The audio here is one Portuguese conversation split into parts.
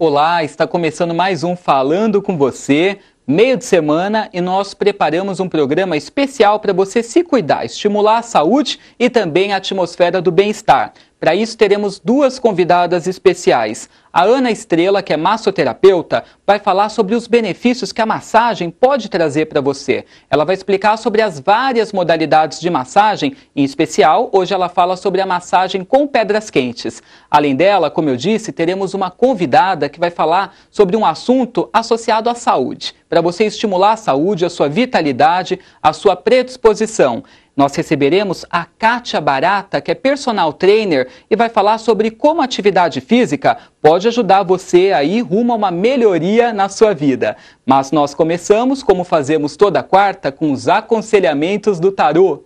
Olá, está começando mais um Falando com Você. Meio de semana e nós preparamos um programa especial para você se cuidar, estimular a saúde e também a atmosfera do bem-estar. Para isso, teremos duas convidadas especiais. A Ana Estrela, que é massoterapeuta, vai falar sobre os benefícios que a massagem pode trazer para você. Ela vai explicar sobre as várias modalidades de massagem, em especial, hoje ela fala sobre a massagem com pedras quentes. Além dela, como eu disse, teremos uma convidada que vai falar sobre um assunto associado à saúde, para você estimular a saúde, a sua vitalidade, a sua predisposição. Nós receberemos a Kátia Barata, que é personal trainer e vai falar sobre como a atividade física pode ajudar você a ir rumo a uma melhoria na sua vida. Mas nós começamos, como fazemos toda quarta, com os aconselhamentos do tarô.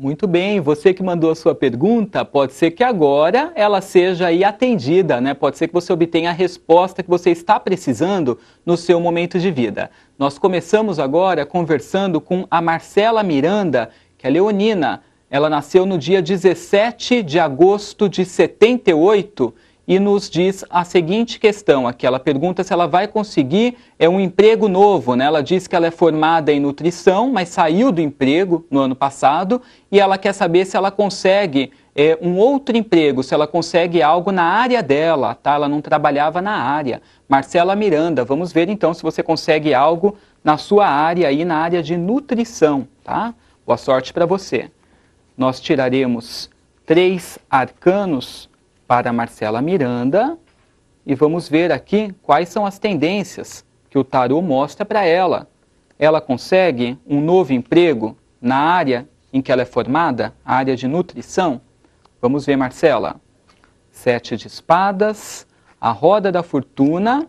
Muito bem, você que mandou a sua pergunta, pode ser que agora ela seja atendida, né? Pode ser que você obtenha a resposta que você está precisando no seu momento de vida. Nós começamos agora conversando com a Marcela Miranda, que é leonina. Ela nasceu no dia 17 de agosto de 78 e nos diz a seguinte questão aqui. Ela pergunta se ela vai conseguir é um emprego novo, né? Ela diz que ela é formada em nutrição, mas saiu do emprego no ano passado e ela quer saber se ela consegue é, um outro emprego, se ela consegue algo na área dela, tá? Ela não trabalhava na área. Marcela Miranda, vamos ver então se você consegue algo na sua área aí, na área de nutrição, tá? Boa sorte para você. Nós tiraremos três arcanos para Marcela Miranda e vamos ver aqui quais são as tendências que o tarô mostra para ela. Ela consegue um novo emprego na área em que ela é formada, a área de nutrição? Vamos ver, Marcela. Sete de espadas, a roda da fortuna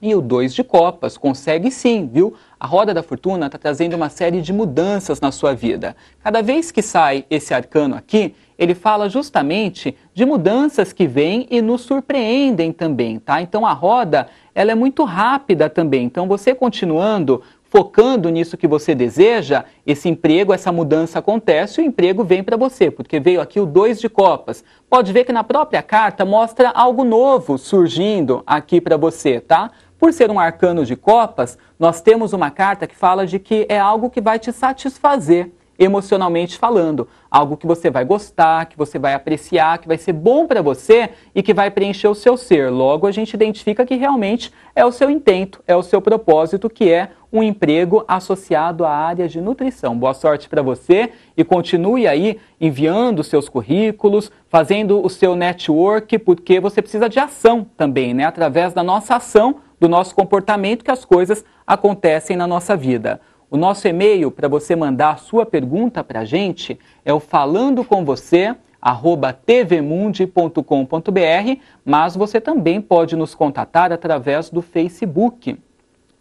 e o 2 de Copas consegue sim, viu? A Roda da Fortuna está trazendo uma série de mudanças na sua vida. Cada vez que sai esse arcano aqui, ele fala justamente de mudanças que vêm e nos surpreendem também, tá? Então a roda, ela é muito rápida também. Então você continuando focando nisso que você deseja, esse emprego, essa mudança acontece e o emprego vem para você, porque veio aqui o 2 de copas. Pode ver que na própria carta mostra algo novo surgindo aqui para você, tá? Por ser um arcano de copas, nós temos uma carta que fala de que é algo que vai te satisfazer emocionalmente falando. Algo que você vai gostar, que você vai apreciar, que vai ser bom para você e que vai preencher o seu ser. Logo, a gente identifica que realmente é o seu intento, é o seu propósito, que é um emprego associado à área de nutrição. Boa sorte para você e continue aí enviando seus currículos, fazendo o seu network, porque você precisa de ação também, né? Através da nossa ação, do nosso comportamento, que as coisas acontecem na nossa vida. O nosso e-mail para você mandar sua pergunta para a gente é o falandocomvocê@tvmundi.com.br, mas você também pode nos contatar através do Facebook.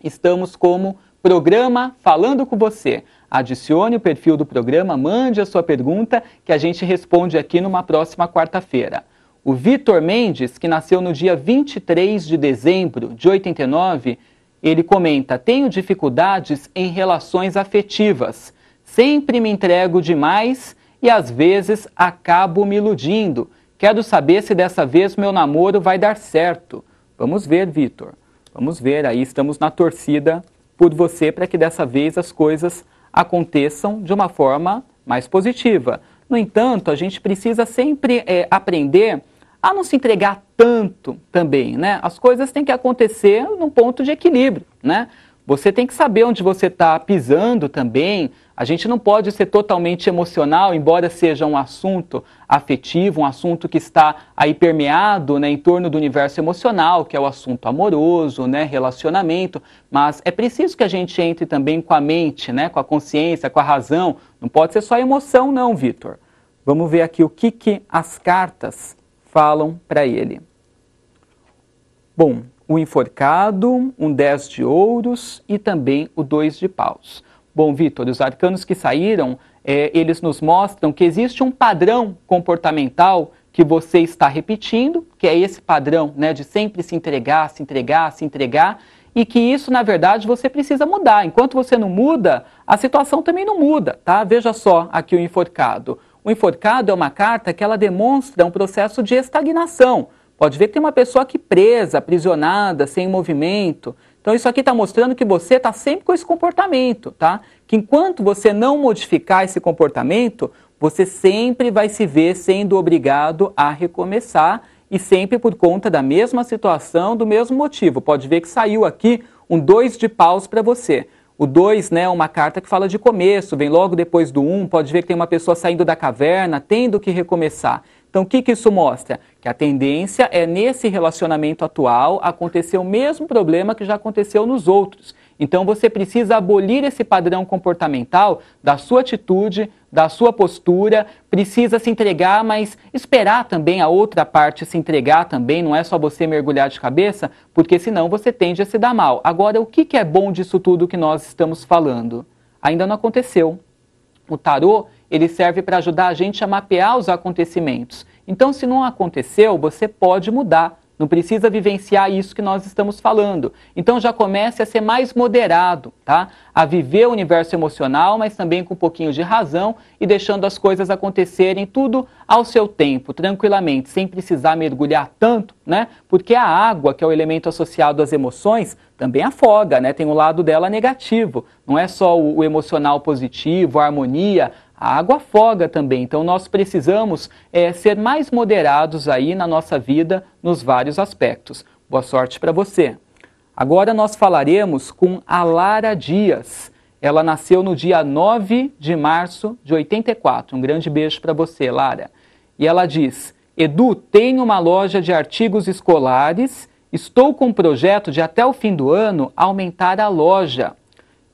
Estamos como Programa Falando com Você. Adicione o perfil do programa, mande a sua pergunta que a gente responde aqui numa próxima quarta-feira. O Vitor Mendes, que nasceu no dia 23 de dezembro de 89, ele comenta: Tenho dificuldades em relações afetivas. Sempre me entrego demais e às vezes acabo me iludindo. Quero saber se dessa vez meu namoro vai dar certo. Vamos ver, Vitor. Vamos ver, aí estamos na torcida por você para que dessa vez as coisas aconteçam de uma forma mais positiva. No entanto, a gente precisa sempre é, aprender a não se entregar tanto também, né? As coisas têm que acontecer num ponto de equilíbrio, né? Você tem que saber onde você está pisando também. A gente não pode ser totalmente emocional, embora seja um assunto afetivo, um assunto que está aí permeado né, em torno do universo emocional, que é o assunto amoroso, né, relacionamento. Mas é preciso que a gente entre também com a mente, né, com a consciência, com a razão. Não pode ser só emoção, não, Vitor. Vamos ver aqui o que, que as cartas falam para ele: Bom, o enforcado, um dez de ouros e também o dois de paus. Bom, Vitor, os arcanos que saíram, é, eles nos mostram que existe um padrão comportamental que você está repetindo, que é esse padrão né, de sempre se entregar, se entregar, se entregar, e que isso, na verdade, você precisa mudar. Enquanto você não muda, a situação também não muda, tá? Veja só aqui o enforcado. O enforcado é uma carta que ela demonstra um processo de estagnação. Pode ver que tem uma pessoa aqui presa, aprisionada, sem movimento. Então isso aqui está mostrando que você está sempre com esse comportamento, tá? Que enquanto você não modificar esse comportamento, você sempre vai se ver sendo obrigado a recomeçar e sempre por conta da mesma situação, do mesmo motivo. Pode ver que saiu aqui um dois de paus para você. O 2 né, é uma carta que fala de começo, vem logo depois do 1, um, pode ver que tem uma pessoa saindo da caverna, tendo que recomeçar. Então, o que, que isso mostra? Que a tendência é, nesse relacionamento atual, acontecer o mesmo problema que já aconteceu nos outros. Então, você precisa abolir esse padrão comportamental da sua atitude, da sua postura, precisa se entregar, mas esperar também a outra parte se entregar também, não é só você mergulhar de cabeça, porque senão você tende a se dar mal. Agora, o que, é bom disso tudo que nós estamos falando? Ainda não aconteceu. O tarô, ele serve para ajudar a gente a mapear os acontecimentos. Então, se não aconteceu, você pode mudar. Não precisa vivenciar isso que nós estamos falando. Então já comece a ser mais moderado, tá? A viver o universo emocional, mas também com um pouquinho de razão e deixando as coisas acontecerem tudo ao seu tempo, tranquilamente, sem precisar mergulhar tanto, né? Porque a água, que é o elemento associado às emoções, também afoga, né? Tem o um lado dela negativo. Não é só o, o emocional positivo, a harmonia, a água afoga também, então nós precisamos é, ser mais moderados aí na nossa vida nos vários aspectos. Boa sorte para você! Agora nós falaremos com Alara Dias. Ela nasceu no dia 9 de março de 84. Um grande beijo para você, Lara. E ela diz: Edu, tenho uma loja de artigos escolares. Estou com um projeto de até o fim do ano aumentar a loja,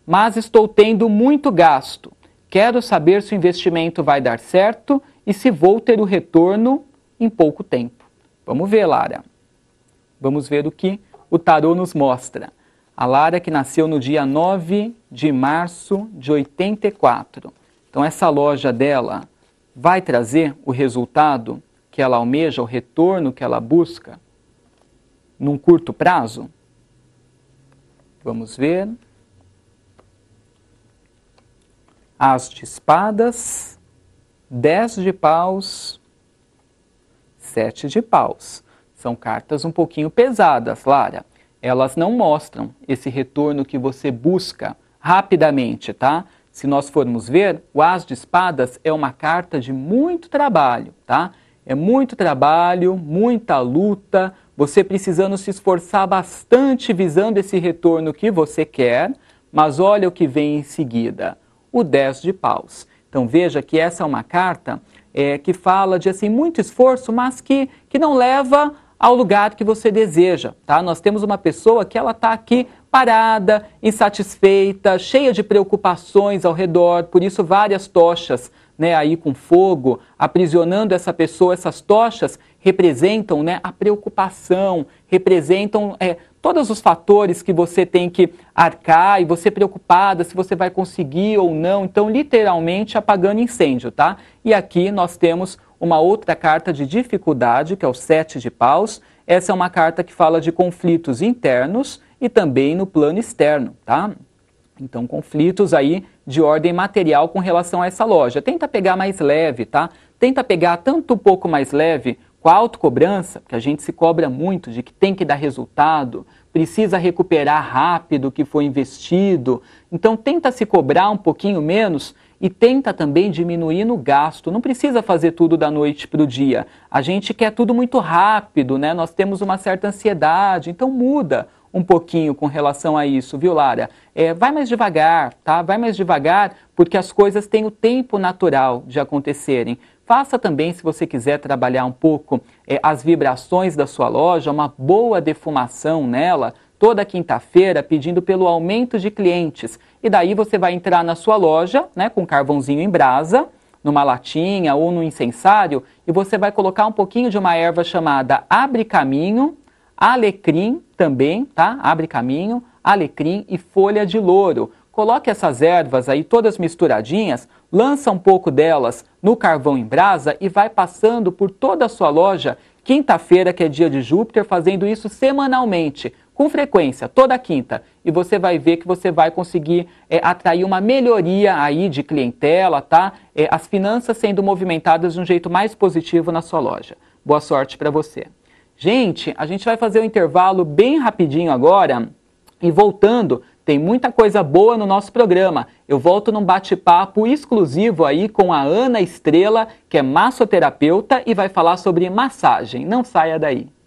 mas estou tendo muito gasto. Quero saber se o investimento vai dar certo e se vou ter o retorno em pouco tempo. Vamos ver, Lara. Vamos ver o que o tarô nos mostra. A Lara que nasceu no dia 9 de março de 84. Então essa loja dela vai trazer o resultado que ela almeja, o retorno que ela busca num curto prazo? Vamos ver. as de espadas, dez de paus, sete de paus. São cartas um pouquinho pesadas, Lara. Elas não mostram esse retorno que você busca rapidamente, tá? Se nós formos ver, o As de Espadas é uma carta de muito trabalho, tá? É muito trabalho, muita luta, você precisando se esforçar bastante visando esse retorno que você quer, mas olha o que vem em seguida o 10 de paus. Então veja que essa é uma carta é, que fala de assim muito esforço, mas que, que não leva ao lugar que você deseja, tá? Nós temos uma pessoa que ela está aqui parada, insatisfeita, cheia de preocupações ao redor, por isso várias tochas, né, aí com fogo, aprisionando essa pessoa. Essas tochas representam, né, a preocupação, representam é, todos os fatores que você tem que arcar e você preocupada se você vai conseguir ou não. Então, literalmente apagando incêndio, tá? E aqui nós temos uma outra carta de dificuldade, que é o Sete de Paus. Essa é uma carta que fala de conflitos internos e também no plano externo, tá? Então, conflitos aí de ordem material com relação a essa loja. Tenta pegar mais leve, tá? Tenta pegar tanto um pouco mais leve com a autocobrança, porque a gente se cobra muito de que tem que dar resultado, precisa recuperar rápido o que foi investido. Então tenta se cobrar um pouquinho menos e tenta também diminuir no gasto. Não precisa fazer tudo da noite para o dia. A gente quer tudo muito rápido, né? Nós temos uma certa ansiedade, então muda um pouquinho com relação a isso, viu, Lara? É, vai mais devagar, tá? Vai mais devagar, porque as coisas têm o tempo natural de acontecerem. Faça também, se você quiser trabalhar um pouco é, as vibrações da sua loja, uma boa defumação nela, toda quinta-feira, pedindo pelo aumento de clientes. E daí você vai entrar na sua loja, né, com carvãozinho em brasa, numa latinha ou no incensário, e você vai colocar um pouquinho de uma erva chamada abre caminho, alecrim também, tá? Abre caminho, alecrim e folha de louro. Coloque essas ervas aí todas misturadinhas lança um pouco delas no carvão em brasa e vai passando por toda a sua loja quinta-feira, que é dia de Júpiter, fazendo isso semanalmente, com frequência, toda quinta. E você vai ver que você vai conseguir é, atrair uma melhoria aí de clientela, tá? É, as finanças sendo movimentadas de um jeito mais positivo na sua loja. Boa sorte para você. Gente, a gente vai fazer um intervalo bem rapidinho agora e voltando tem muita coisa boa no nosso programa. Eu volto num bate-papo exclusivo aí com a Ana Estrela, que é massoterapeuta e vai falar sobre massagem. Não saia daí.